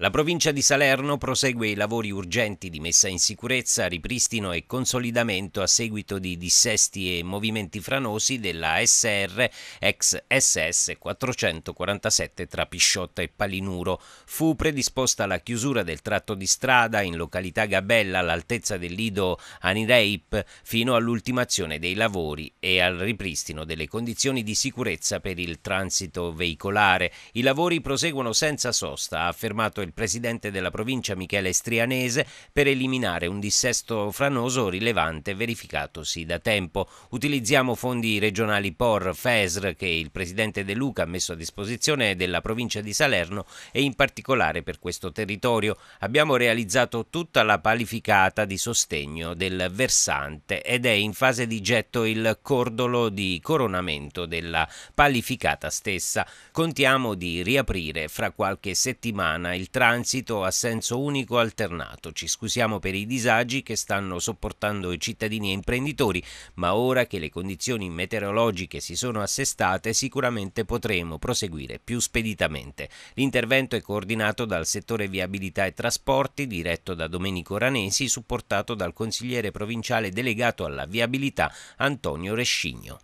La provincia di Salerno prosegue i lavori urgenti di messa in sicurezza, ripristino e consolidamento a seguito di dissesti e movimenti franosi della SR ex SS 447 tra Pisciotta e Palinuro. Fu predisposta la chiusura del tratto di strada in località Gabella all'altezza del lido Anireip fino all'ultimazione dei lavori e al ripristino delle condizioni di sicurezza per il transito veicolare. I lavori proseguono senza sosta, ha affermato il il presidente della provincia Michele Strianese per eliminare un dissesto franoso rilevante verificatosi da tempo. Utilizziamo fondi regionali POR, FESR che il presidente De Luca ha messo a disposizione della provincia di Salerno e in particolare per questo territorio. Abbiamo realizzato tutta la palificata di sostegno del versante ed è in fase di getto il cordolo di coronamento della palificata stessa. Contiamo di riaprire fra qualche settimana il transito a senso unico alternato. Ci scusiamo per i disagi che stanno sopportando i cittadini e imprenditori, ma ora che le condizioni meteorologiche si sono assestate sicuramente potremo proseguire più speditamente. L'intervento è coordinato dal settore viabilità e trasporti, diretto da Domenico Ranesi, supportato dal consigliere provinciale delegato alla viabilità Antonio Rescigno.